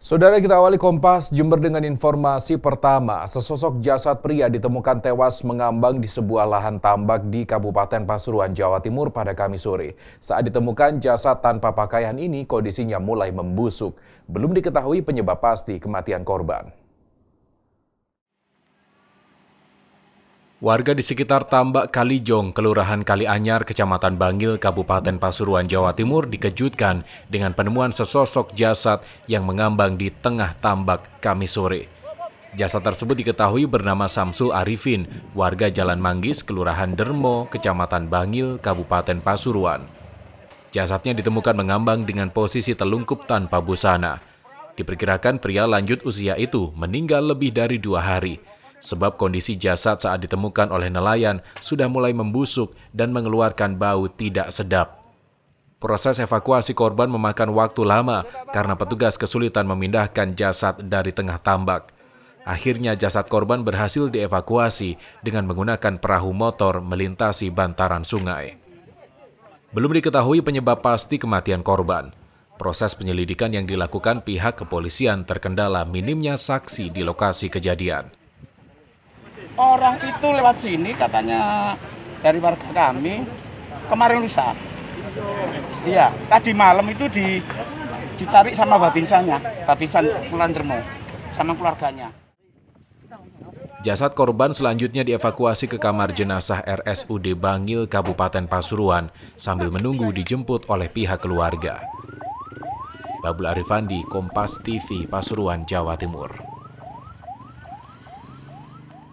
Saudara kita awali Kompas Jember dengan informasi pertama, sesosok jasad pria ditemukan tewas mengambang di sebuah lahan tambak di Kabupaten Pasuruan, Jawa Timur pada Kamis sore. Saat ditemukan jasad tanpa pakaian ini, kondisinya mulai membusuk. Belum diketahui penyebab pasti kematian korban. Warga di sekitar Tambak Kalijong, Kelurahan Kalianyar, Kecamatan Bangil, Kabupaten Pasuruan, Jawa Timur dikejutkan dengan penemuan sesosok jasad yang mengambang di tengah tambak kami sore. Jasad tersebut diketahui bernama Samsul Arifin, warga Jalan Manggis, Kelurahan Dermo, Kecamatan Bangil, Kabupaten Pasuruan. Jasadnya ditemukan mengambang dengan posisi telungkup tanpa busana. Diperkirakan pria lanjut usia itu meninggal lebih dari dua hari sebab kondisi jasad saat ditemukan oleh nelayan sudah mulai membusuk dan mengeluarkan bau tidak sedap. Proses evakuasi korban memakan waktu lama karena petugas kesulitan memindahkan jasad dari tengah tambak. Akhirnya jasad korban berhasil dievakuasi dengan menggunakan perahu motor melintasi bantaran sungai. Belum diketahui penyebab pasti kematian korban. Proses penyelidikan yang dilakukan pihak kepolisian terkendala minimnya saksi di lokasi kejadian orang itu lewat sini katanya dari warga kami kemarin lusa. Iya, tadi malam itu di ditarik sama babinsanya babinsan Pulandermo sama keluarganya. Jasad korban selanjutnya dievakuasi ke kamar jenazah RSUD Bangil, Kabupaten Pasuruan, sambil menunggu dijemput oleh pihak keluarga. Babul Arifandi, Kompas TV, Pasuruan, Jawa Timur.